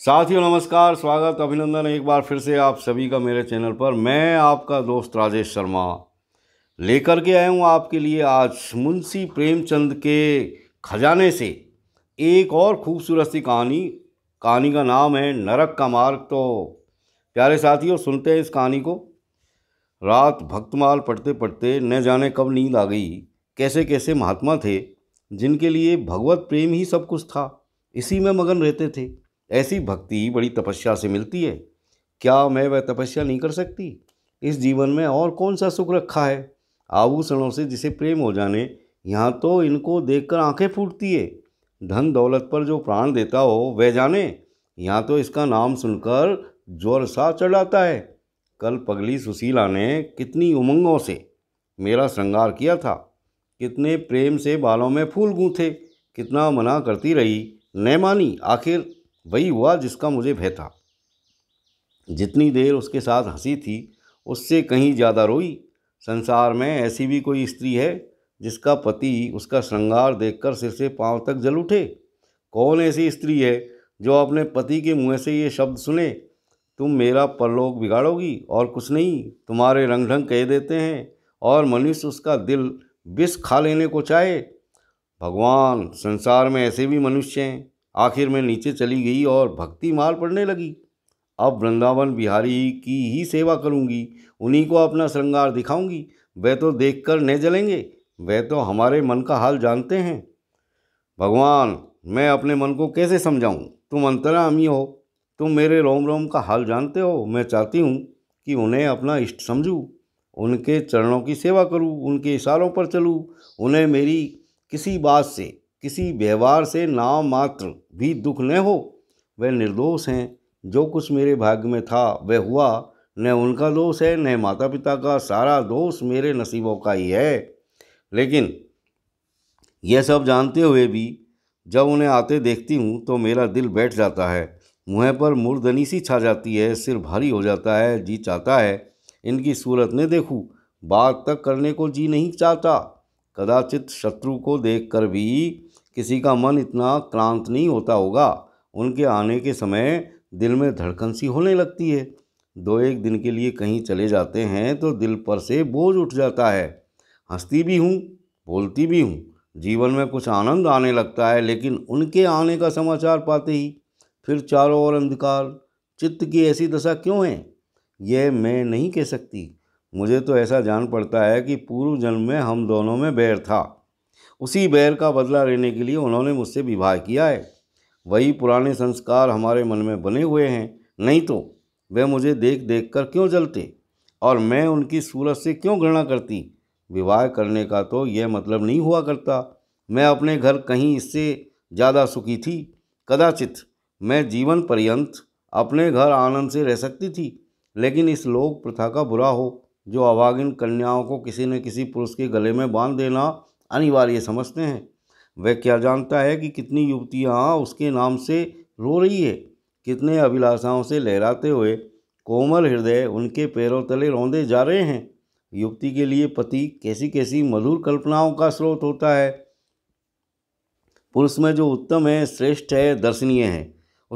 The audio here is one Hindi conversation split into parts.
साथियों नमस्कार स्वागत अभिनंदन एक बार फिर से आप सभी का मेरे चैनल पर मैं आपका दोस्त राजेश शर्मा लेकर के आया हूँ आपके लिए आज मुंशी प्रेमचंद के खजाने से एक और खूबसूरत सी कहानी कहानी का नाम है नरक का मार्ग तो प्यारे साथियों सुनते हैं इस कहानी को रात भक्तमाल पढ़ते पढ़ते न जाने कब नींद आ गई कैसे कैसे महात्मा थे जिनके लिए भगवत प्रेम ही सब कुछ था इसी में मगन रहते थे ऐसी भक्ति बड़ी तपस्या से मिलती है क्या मैं वह तपस्या नहीं कर सकती इस जीवन में और कौन सा सुख रखा है आभूषणों से जिसे प्रेम हो जाने यहाँ तो इनको देखकर आंखें फूटती है धन दौलत पर जो प्राण देता हो वह जाने यहाँ तो इसका नाम सुनकर जोर सा चढ़ाता है कल पगली सुशीला ने कितनी उमंगों से मेरा श्रृंगार किया था कितने प्रेम से बालों में फूल गूँथे कितना मना करती रही न मानी आखिर वही हुआ जिसका मुझे भय था जितनी देर उसके साथ हंसी थी उससे कहीं ज़्यादा रोई संसार में ऐसी भी कोई स्त्री है जिसका पति उसका श्रृंगार देखकर सिर से पांव तक जल उठे कौन ऐसी स्त्री है जो अपने पति के मुँह से ये शब्द सुने तुम मेरा परलोक बिगाड़ोगी और कुछ नहीं तुम्हारे रंग ढंग कह देते हैं और मनुष्य उसका दिल विष खा लेने को चाहे भगवान संसार में ऐसे भी मनुष्य हैं आखिर में नीचे चली गई और भक्ति माल पड़ने लगी अब वृंदावन बिहारी की ही सेवा करूंगी उन्हीं को अपना श्रृंगार दिखाऊंगी वे तो देख कर न जलेंगे वे तो हमारे मन का हाल जानते हैं भगवान मैं अपने मन को कैसे समझाऊँ तुम अंतरामी हो तुम मेरे रोम रोम का हाल जानते हो मैं चाहती हूँ कि उन्हें अपना इष्ट समझूँ उनके चरणों की सेवा करूँ उनके इशारों पर चलूँ उन्हें मेरी किसी बात से किसी व्यवहार से नाम मात्र भी दुख न हो वह निर्दोष हैं जो कुछ मेरे भाग्य में था वह हुआ न उनका दोष है न माता पिता का सारा दोष मेरे नसीबों का ही है लेकिन यह सब जानते हुए भी जब उन्हें आते देखती हूँ तो मेरा दिल बैठ जाता है मुँह पर मुर्दनी सी छा जाती है सिर भारी हो जाता है जी चाहता है इनकी सूरत ने देखूँ बात तक करने को जी नहीं चाहता कदाचित शत्रु को देखकर भी किसी का मन इतना क्लांत नहीं होता होगा उनके आने के समय दिल में धड़कन सी होने लगती है दो एक दिन के लिए कहीं चले जाते हैं तो दिल पर से बोझ उठ जाता है हंसती भी हूँ बोलती भी हूँ जीवन में कुछ आनंद आने लगता है लेकिन उनके आने का समाचार पाते ही फिर चारों ओर अंधकार चित्त की ऐसी दशा क्यों है यह मैं नहीं कह सकती मुझे तो ऐसा जान पड़ता है कि पूर्व जन्म में हम दोनों में बैर था उसी बैर का बदला लेने के लिए उन्होंने मुझसे विवाह किया है वही पुराने संस्कार हमारे मन में बने हुए हैं नहीं तो वे मुझे देख देख कर क्यों जलते और मैं उनकी सूरत से क्यों घृणा करती विवाह करने का तो यह मतलब नहीं हुआ करता मैं अपने घर कहीं इससे ज़्यादा सुखी थी कदाचित मैं जीवन पर्यंत अपने घर आनंद से रह सकती थी लेकिन इस लोक प्रथा का बुरा हो जो अभागिन कन्याओं को किसी न किसी पुरुष के गले में बांध देना अनिवार्य समझते हैं वह क्या जानता है कि कितनी युवतियाँ उसके नाम से रो रही है कितने अभिलाषाओं से लहराते हुए कोमल हृदय उनके पैरों तले रौंदे जा रहे हैं युवती के लिए पति कैसी कैसी मधुर कल्पनाओं का स्रोत होता है पुरुष में जो उत्तम है श्रेष्ठ है दर्शनीय है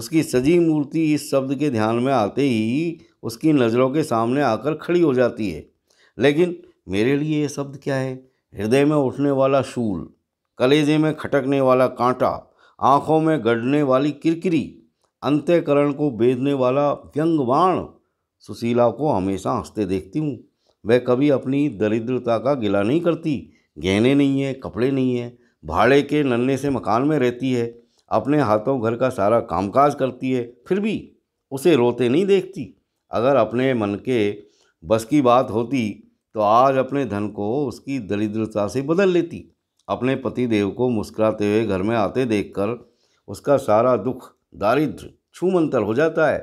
उसकी सजीव मूर्ति इस शब्द के ध्यान में आते ही उसकी नज़रों के सामने आकर खड़ी हो जाती है लेकिन मेरे लिए ये शब्द क्या है हृदय में उठने वाला शूल कलेजे में खटकने वाला कांटा आँखों में गढ़ने वाली किरकिरी अंत्यकरण को बेदने वाला व्यंगवाण सुशीला को हमेशा हंसते देखती हूँ वह कभी अपनी दरिद्रता का गिला नहीं करती गहने नहीं है कपड़े नहीं है भाड़े के नन्हे से मकान में रहती है अपने हाथों घर का सारा कामकाज करती है फिर भी उसे रोते नहीं देखती अगर अपने मन के बस की बात होती तो आज अपने धन को उसकी दरिद्रता से बदल लेती अपने पति देव को मुस्कुराते हुए घर में आते देखकर उसका सारा दुख दारिद्र छूमंतर हो जाता है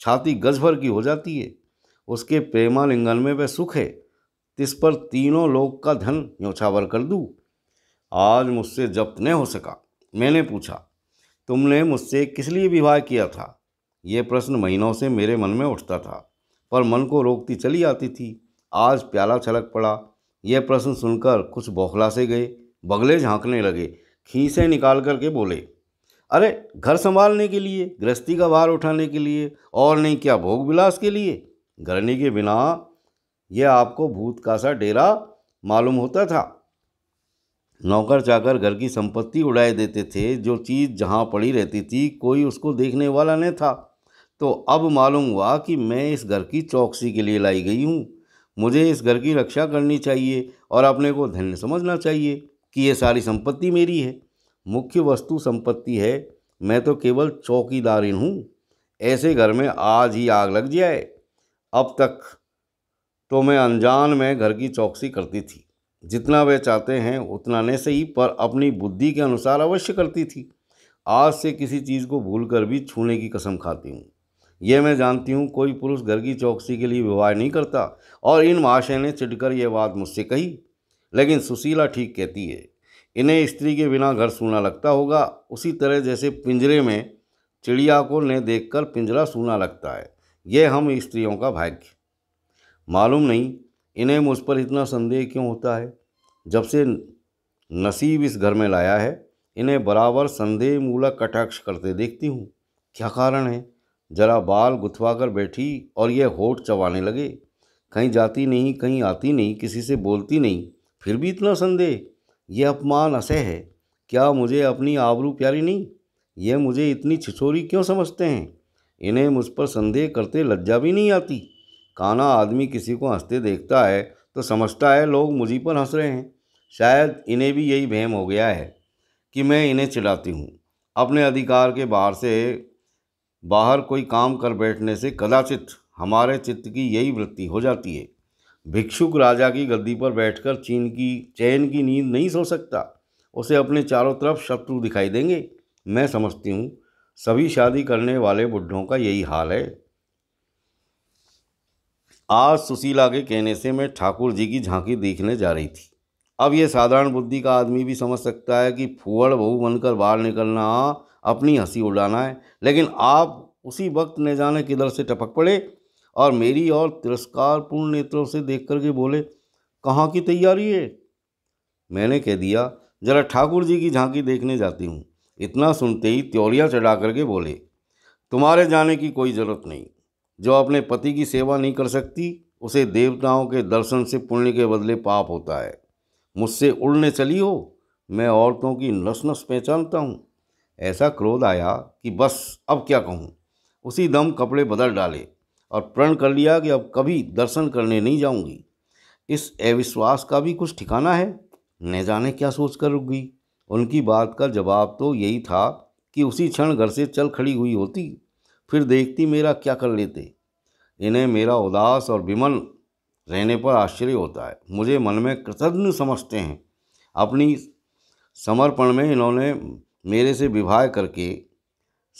छाती गज भर की हो जाती है उसके प्रेमालिंगन में वह सुख है इस पर तीनों लोग का धन न्योछावर कर दूँ आज मुझसे जब्त नहीं हो सका मैंने पूछा तुमने मुझसे किस लिए विवाह किया था यह प्रश्न महीनों से मेरे मन में उठता था पर मन को रोकती चली आती थी आज प्याला छलक पड़ा यह प्रश्न सुनकर कुछ बौखला से गए बगले झांकने लगे खीसे निकाल करके बोले अरे घर संभालने के लिए गृहस्थी का भार उठाने के लिए और नहीं क्या भोग विलास के लिए घरने के बिना यह आपको भूत का सा डेरा मालूम होता था नौकर चाकर घर की संपत्ति उड़ाए देते थे जो चीज़ जहाँ पड़ी रहती थी कोई उसको देखने वाला नहीं था तो अब मालूम हुआ कि मैं इस घर की चौकसी के लिए लाई गई हूँ मुझे इस घर की रक्षा करनी चाहिए और अपने को धन्य समझना चाहिए कि ये सारी संपत्ति मेरी है मुख्य वस्तु संपत्ति है मैं तो केवल चौकीदारिन हूँ ऐसे घर में आज ही आग लग जाए अब तक तो मैं अनजान में घर की चौकसी करती थी जितना वे चाहते हैं उतना नहीं सही पर अपनी बुद्धि के अनुसार अवश्य करती थी आज से किसी चीज़ को भूल कर भी छूने की कसम खाती हूँ ये मैं जानती हूँ कोई पुरुष घर की चौकसी के लिए विवाह नहीं करता और इन महाशय ने चिढ़कर यह बात मुझसे कही लेकिन सुशीला ठीक कहती है इन्हें स्त्री के बिना घर सूना लगता होगा उसी तरह जैसे पिंजरे में चिड़िया को ने देखकर पिंजरा सूना लगता है यह हम स्त्रियों का भाग्य मालूम नहीं इन्हें मुझ पर इतना संदेह क्यों होता है जब से नसीब इस घर में लाया है इन्हें बराबर संदेह मूलक कटाक्ष करते देखती हूँ क्या कारण है जरा बाल गुथवाकर बैठी और यह होठ चबाने लगे कहीं जाती नहीं कहीं आती नहीं किसी से बोलती नहीं फिर भी इतना संदेह यह अपमान असह है क्या मुझे अपनी आबरू प्यारी नहीं यह मुझे इतनी छिछोरी क्यों समझते हैं इन्हें मुझ पर संदेह करते लज्जा भी नहीं आती काना आदमी किसी को हंसते देखता है तो समझता है लोग मुझी पर हंस रहे हैं शायद इन्हें भी यही वहम हो गया है कि मैं इन्हें चिढ़ाती हूँ अपने अधिकार के बाहर से बाहर कोई काम कर बैठने से कदाचित हमारे चित्त की यही वृत्ति हो जाती है भिक्षुक राजा की गद्दी पर बैठकर चीन की चैन की नींद नहीं सो सकता उसे अपने चारों तरफ शत्रु दिखाई देंगे मैं समझती हूँ सभी शादी करने वाले बुढ़ों का यही हाल है आज सुशीला के कहने से मैं ठाकुर जी की झांकी देखने जा रही थी अब ये साधारण बुद्धि का आदमी भी समझ सकता है कि फुअड़ बहू बनकर बाहर निकलना अपनी हंसी उड़ाना है लेकिन आप उसी वक्त न जाने किधर से टपक पड़े और मेरी और तिरस्कारपूर्ण नेत्रों से देख करके बोले कहाँ की तैयारी है मैंने कह दिया जरा ठाकुर जी की झांकी देखने जाती हूँ इतना सुनते ही त्योरिया चढ़ा करके बोले तुम्हारे जाने की कोई ज़रूरत नहीं जो अपने पति की सेवा नहीं कर सकती उसे देवताओं के दर्शन से पुण्य के बदले पाप होता है मुझसे उड़ने चली हो मैं औरतों की नस नस पहचानता हूँ ऐसा क्रोध आया कि बस अब क्या कहूँ उसी दम कपड़े बदल डाले और प्रण कर लिया कि अब कभी दर्शन करने नहीं जाऊंगी इस अविश्वास का भी कुछ ठिकाना है न जाने क्या सोच कर रुक गई उनकी बात का जवाब तो यही था कि उसी क्षण घर से चल खड़ी हुई होती फिर देखती मेरा क्या कर लेते इन्हें मेरा उदास और विमल रहने पर आश्चर्य होता है मुझे मन में कृतज्ञ समझते हैं अपनी समर्पण में इन्होंने मेरे से विवाह करके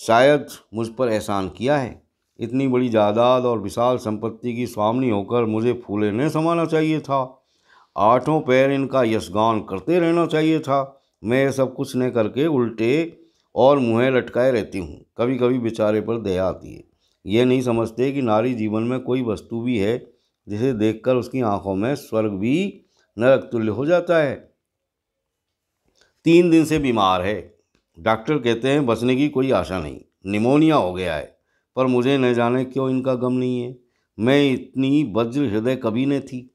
शायद मुझ पर एहसान किया है इतनी बड़ी जायदाद और विशाल संपत्ति की स्वामनी होकर मुझे फूले न समाना चाहिए था आठों पैर इनका यशगान करते रहना चाहिए था मैं सब कुछ न करके उल्टे और मुँह लटकाए रहती हूँ कभी कभी बेचारे पर दया आती है यह नहीं समझते कि नारी जीवन में कोई वस्तु भी है जिसे देखकर उसकी आंखों में स्वर्ग भी नरक तुल्य हो जाता है तीन दिन से बीमार है डॉक्टर कहते हैं बचने की कोई आशा नहीं निमोनिया हो गया है पर मुझे न जाने क्यों इनका गम नहीं है मैं इतनी वज्र हृदय कभी न थी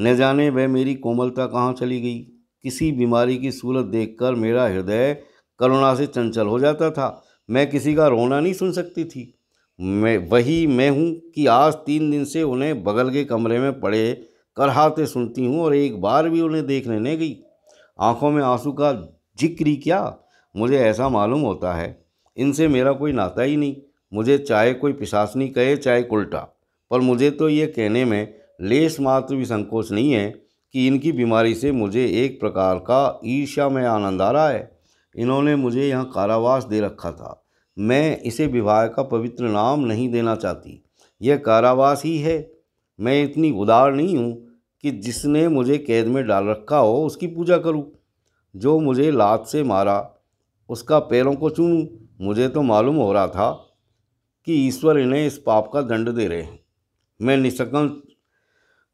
न जाने वह मेरी कोमलता कहाँ चली गई किसी बीमारी की सूरत देखकर मेरा हृदय करुणा से चंचल हो जाता था मैं किसी का रोना नहीं सुन सकती थी मैं वही मैं हूँ कि आज तीन दिन से उन्हें बगल के कमरे में पड़े करहाते सुनती हूँ और एक बार भी उन्हें देखने नहीं गई आंखों में आंसू का जिक्री क्या मुझे ऐसा मालूम होता है इनसे मेरा कोई नाता ही नहीं मुझे चाहे कोई पिशासनी कहे चाहे उल्टा पर मुझे तो ये कहने में लेस मात्र भी संकोच नहीं है कि इनकी बीमारी से मुझे एक प्रकार का ईर्ष्या में आनंद आ रहा है इन्होंने मुझे यहाँ कारावास दे रखा था मैं इसे विवाह का पवित्र नाम नहीं देना चाहती यह कारावास ही है मैं इतनी उदार नहीं हूँ कि जिसने मुझे कैद में डाल रखा हो उसकी पूजा करूँ जो मुझे लात से मारा उसका पैरों को चूँ मुझे तो मालूम हो रहा था कि ईश्वर इन्हें इस पाप का दंड दे रहे हैं मैं निसंकोच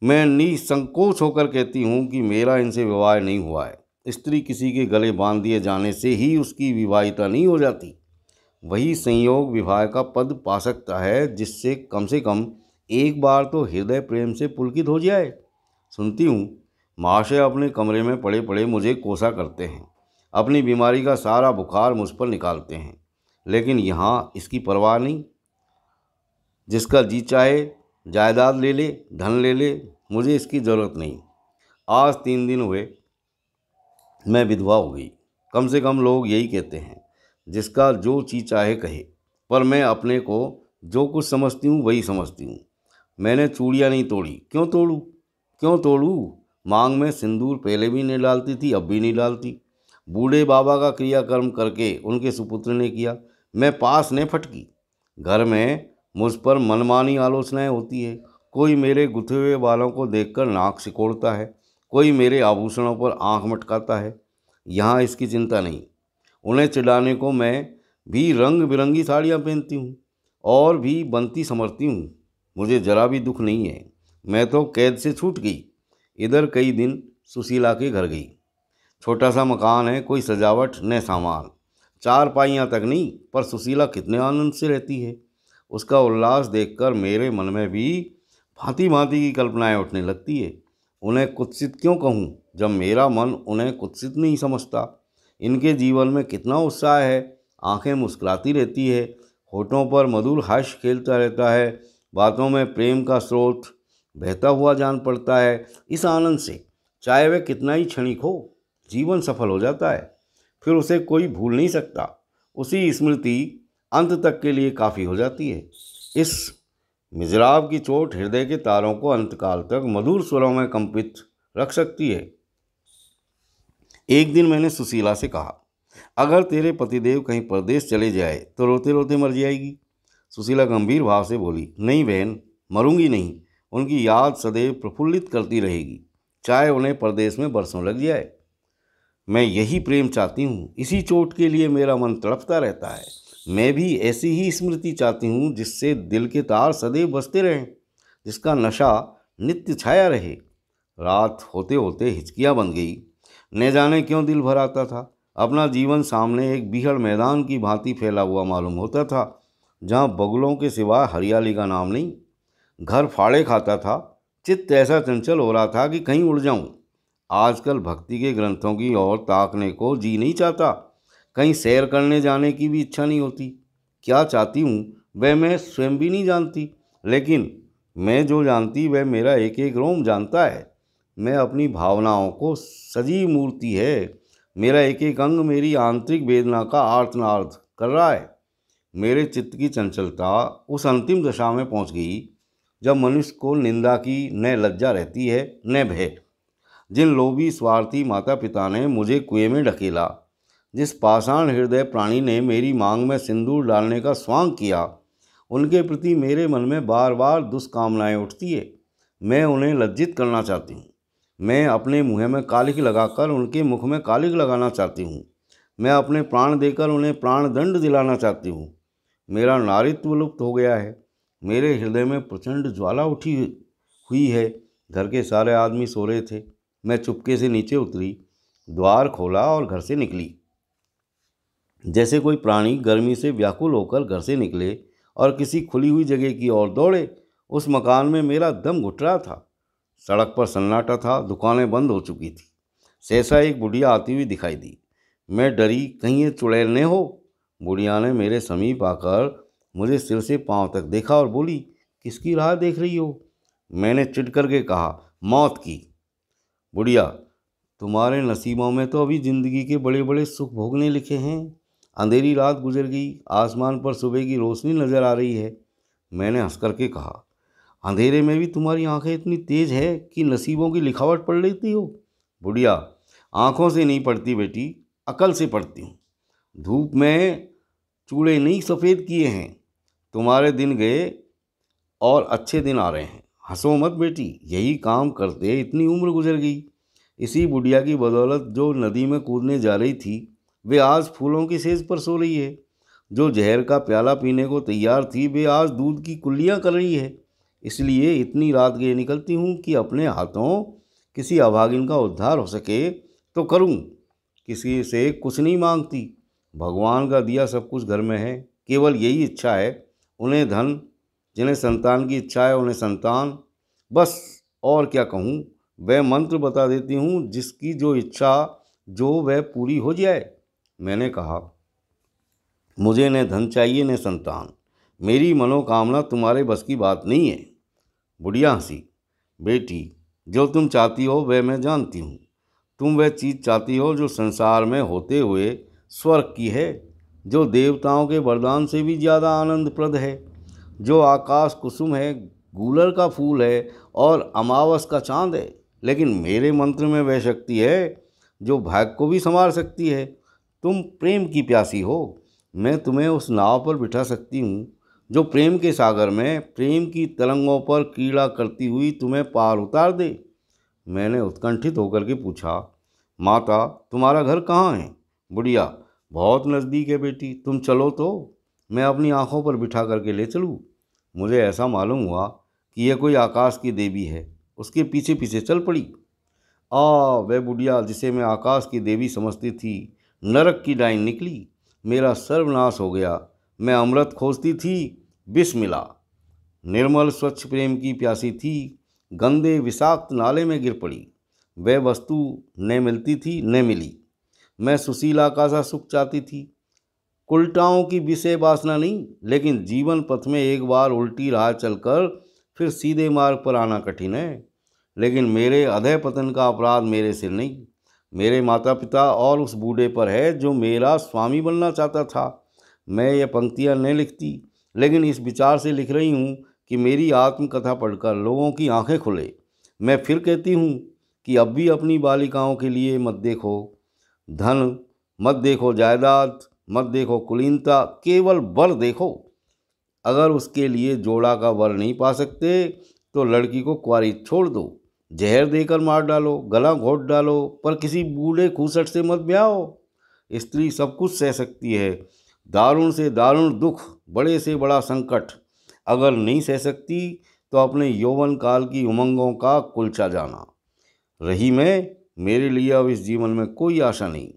मैं निसंकोच होकर कहती हूँ कि मेरा इनसे विवाह नहीं हुआ है स्त्री किसी के गले बांध दिए जाने से ही उसकी विवाहिता नहीं हो जाती वही संयोग विवाह का पद पा सकता है जिससे कम से कम एक बार तो हृदय प्रेम से पुलकित हो जाए सुनती हूँ महाशय अपने कमरे में पड़े पड़े मुझे कोसा करते हैं अपनी बीमारी का सारा बुखार मुझ पर निकालते हैं लेकिन यहाँ इसकी परवाह नहीं जिसका जी चाहे जायदाद ले ले धन ले ले मुझे इसकी ज़रूरत नहीं आज तीन दिन हुए मैं विधवा हो गई कम से कम लोग यही कहते हैं जिसका जो चीज़ चाहे कहे पर मैं अपने को जो कुछ समझती हूँ वही समझती हूँ मैंने चूड़ियाँ नहीं तोड़ी क्यों तोड़ूँ क्यों तोड़ूँ मांग में सिंदूर पहले भी नहीं डालती थी अब भी नहीं डालती बूढ़े बाबा का क्रियाकर्म करके उनके सुपुत्र ने किया मैं पास ने फटकी घर में मुझ पर मनमानी आलोचनाएं होती है कोई मेरे गुथे हुए बालों को देखकर नाक सिकोड़ता है कोई मेरे आभूषणों पर आंख मटकाता है यहाँ इसकी चिंता नहीं उन्हें चिढ़ाने को मैं भी रंग बिरंगी साड़ियाँ पहनती हूँ और भी बनती समझती हूँ मुझे जरा भी दुख नहीं है मैं तो कैद से छूट गई इधर कई दिन सुशीला के घर गई छोटा सा मकान है कोई सजावट न सामान चार पाइयाँ तक नहीं पर सुशीला कितने आनंद से रहती है उसका उल्लास देखकर मेरे मन में भी भांति भांति की कल्पनाएं उठने लगती है उन्हें कुत्सित क्यों कहूँ जब मेरा मन उन्हें कुत्सित नहीं समझता इनके जीवन में कितना उत्साह है आंखें मुस्कुराती रहती है होठों पर मधुर हश खेलता रहता है बातों में प्रेम का स्रोत बहता हुआ जान पड़ता है इस आनंद से चाहे वे कितना ही क्षणिक हो जीवन सफल हो जाता है फिर उसे कोई भूल नहीं सकता उसी स्मृति अंत तक के लिए काफ़ी हो जाती है इस मिजराब की चोट हृदय के तारों को अंतकाल तक मधुर स्वरों में कंपित रख सकती है एक दिन मैंने सुशीला से कहा अगर तेरे पतिदेव कहीं परदेश चले जाए तो रोते रोते मर जाएगी सुशीला गंभीर भाव से बोली नहीं बहन मरूंगी नहीं उनकी याद सदैव प्रफुल्लित करती रहेगी चाहे उन्हें परदेश में बरसों लग जाए मैं यही प्रेम चाहती हूँ इसी चोट के लिए मेरा मन तड़पता रहता है मैं भी ऐसी ही स्मृति चाहती हूँ जिससे दिल के तार सदैव बसते रहें जिसका नशा नित्य छाया रहे रात होते होते हिचकियाँ बन गई न जाने क्यों दिल भर आता था अपना जीवन सामने एक बीहड़ मैदान की भांति फैला हुआ मालूम होता था जहाँ बगलों के सिवा हरियाली का नाम नहीं घर फाड़े खाता था चित्त ऐसा चंचल हो रहा था कि कहीं उड़ जाऊँ आजकल भक्ति के ग्रंथों की ओर ताकने को जी नहीं चाहता कहीं सैर करने जाने की भी इच्छा नहीं होती क्या चाहती हूँ वह मैं स्वयं भी नहीं जानती लेकिन मैं जो जानती वह मेरा एक एक रोम जानता है मैं अपनी भावनाओं को सजीव मूर्ति है मेरा एक एक अंग मेरी आंतरिक वेदना का आर्तनार्थ कर रहा है मेरे चित्त की चंचलता उस अंतिम दशा में पहुंच गई जब मनुष्य को निंदा की न लज्जा रहती है न भय जिन लोभी स्वार्थी माता पिता ने मुझे कुएं में ढकेला जिस पाषाण हृदय प्राणी ने मेरी मांग में सिंदूर डालने का स्वांग किया उनके प्रति मेरे मन में बार बार दुष्कामनाएं उठती है मैं उन्हें लज्जित करना चाहती हूँ मैं अपने मुँह में कालिक लगाकर उनके मुख में कालिक लगाना चाहती हूँ मैं अपने प्राण देकर उन्हें प्राण दंड दिलाना चाहती हूँ मेरा नारित्व लुप्त हो गया है मेरे हृदय में प्रचंड ज्वाला उठी हुई है घर के सारे आदमी सो रहे थे मैं चुपके से नीचे उतरी द्वार खोला और घर से निकली जैसे कोई प्राणी गर्मी से व्याकुल होकर घर से निकले और किसी खुली हुई जगह की ओर दौड़े उस मकान में मेरा दम घुट रहा था सड़क पर सन्नाटा था दुकानें बंद हो चुकी थी सहसा एक बुढ़िया आती हुई दिखाई दी मैं डरी कहीं ये चुड़ैलने हो बुढ़िया ने मेरे समीप आकर मुझे सिर से पांव तक देखा और बोली किसकी राह देख रही हो मैंने चिट करके कहा मौत की बुढ़िया तुम्हारे नसीबों में तो अभी ज़िंदगी के बड़े बड़े सुख भोगने लिखे हैं अंधेरी रात गुजर गई आसमान पर सुबह की रोशनी नज़र आ रही है मैंने हंस करके कहा अंधेरे में भी तुम्हारी आंखें इतनी तेज़ है कि नसीबों की लिखावट पढ़ लेती हो बुढ़िया आँखों से नहीं पढ़ती बेटी अकल से पढ़ती हूँ धूप में चूड़े नहीं सफ़ेद किए हैं तुम्हारे दिन गए और अच्छे दिन आ रहे हैं हंसो मत बेटी यही काम करते इतनी उम्र गुजर गई इसी बुढ़िया की बदौलत जो नदी में कूदने जा रही थी वे आज फूलों की सेज पर सो रही है जो जहर का प्याला पीने को तैयार थी वे आज दूध की कुल्लियाँ कर रही है इसलिए इतनी रात गए निकलती हूँ कि अपने हाथों किसी अभागिन का उद्धार हो सके तो करूँ किसी से कुछ नहीं मांगती भगवान का दिया सब कुछ घर में है केवल यही इच्छा है उन्हें धन जिन्हें संतान की इच्छा है उन्हें संतान बस और क्या कहूँ वह मंत्र बता देती हूँ जिसकी जो इच्छा जो वह पूरी हो जाए मैंने कहा मुझे न धन चाहिए न संतान मेरी मनोकामना तुम्हारे बस की बात नहीं है बुढ़िया हंसी बेटी जो तुम चाहती हो वह मैं जानती हूँ तुम वह चीज़ चाहती हो जो संसार में होते हुए स्वर्ग की है जो देवताओं के वरदान से भी ज़्यादा आनंदप्रद है जो आकाश कुसुम है गूलर का फूल है और अमावस का चांद है लेकिन मेरे मंत्र में वह शक्ति है जो भाग को भी संवार सकती है तुम प्रेम की प्यासी हो मैं तुम्हें उस नाव पर बिठा सकती हूँ जो प्रेम के सागर में प्रेम की तरंगों पर कीड़ा करती हुई तुम्हें पार उतार दे मैंने उत्कंठित होकर के पूछा माता तुम्हारा घर कहाँ है बुढ़िया बहुत नज़दीक है बेटी तुम चलो तो मैं अपनी आँखों पर बिठा करके ले चलूँ मुझे ऐसा मालूम हुआ कि यह कोई आकाश की देवी है उसके पीछे पीछे चल पड़ी आ वह बुढ़िया जिसे मैं आकाश की देवी समझती थी नरक की डाइन निकली मेरा सर्वनाश हो गया मैं अमृत खोजती थी विष मिला निर्मल स्वच्छ प्रेम की प्यासी थी गंदे विषाक्त नाले में गिर पड़ी वह वस्तु न मिलती थी न मिली मैं सुशीला का सा सुख चाहती थी उल्टाओं की विषय वासना नहीं लेकिन जीवन पथ में एक बार उल्टी राह चलकर फिर सीधे मार्ग पर आना कठिन है लेकिन मेरे अधय पतन का अपराध मेरे सिर नहीं मेरे माता पिता और उस बूढ़े पर है जो मेरा स्वामी बनना चाहता था मैं ये पंक्तियाँ नहीं लिखती लेकिन इस विचार से लिख रही हूँ कि मेरी आत्मकथा पढ़कर लोगों की आंखें खुले मैं फिर कहती हूँ कि अब भी अपनी बालिकाओं के लिए मत देखो धन मत देखो जायदाद मत देखो कुलीनता केवल वर देखो अगर उसके लिए जोड़ा का वर नहीं पा सकते तो लड़की को कुआरी छोड़ दो जहर देकर मार डालो गला घोट डालो पर किसी बूढ़े खूसट से मत ब्याहो स्त्री सब कुछ सह सकती है दारुण से दारुण दुख बड़े से बड़ा संकट अगर नहीं सह सकती तो अपने यौवन काल की उमंगों का कुलचा जाना रही मैं मेरे लिए अब इस जीवन में कोई आशा नहीं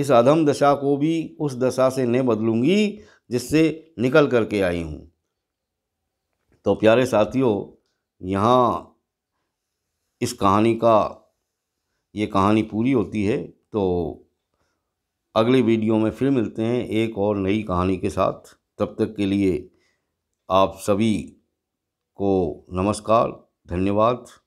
इस अधम दशा को भी उस दशा से न बदलूंगी जिससे निकल करके आई हूँ तो प्यारे साथियों यहाँ इस कहानी का ये कहानी पूरी होती है तो अगले वीडियो में फिर मिलते हैं एक और नई कहानी के साथ तब तक के लिए आप सभी को नमस्कार धन्यवाद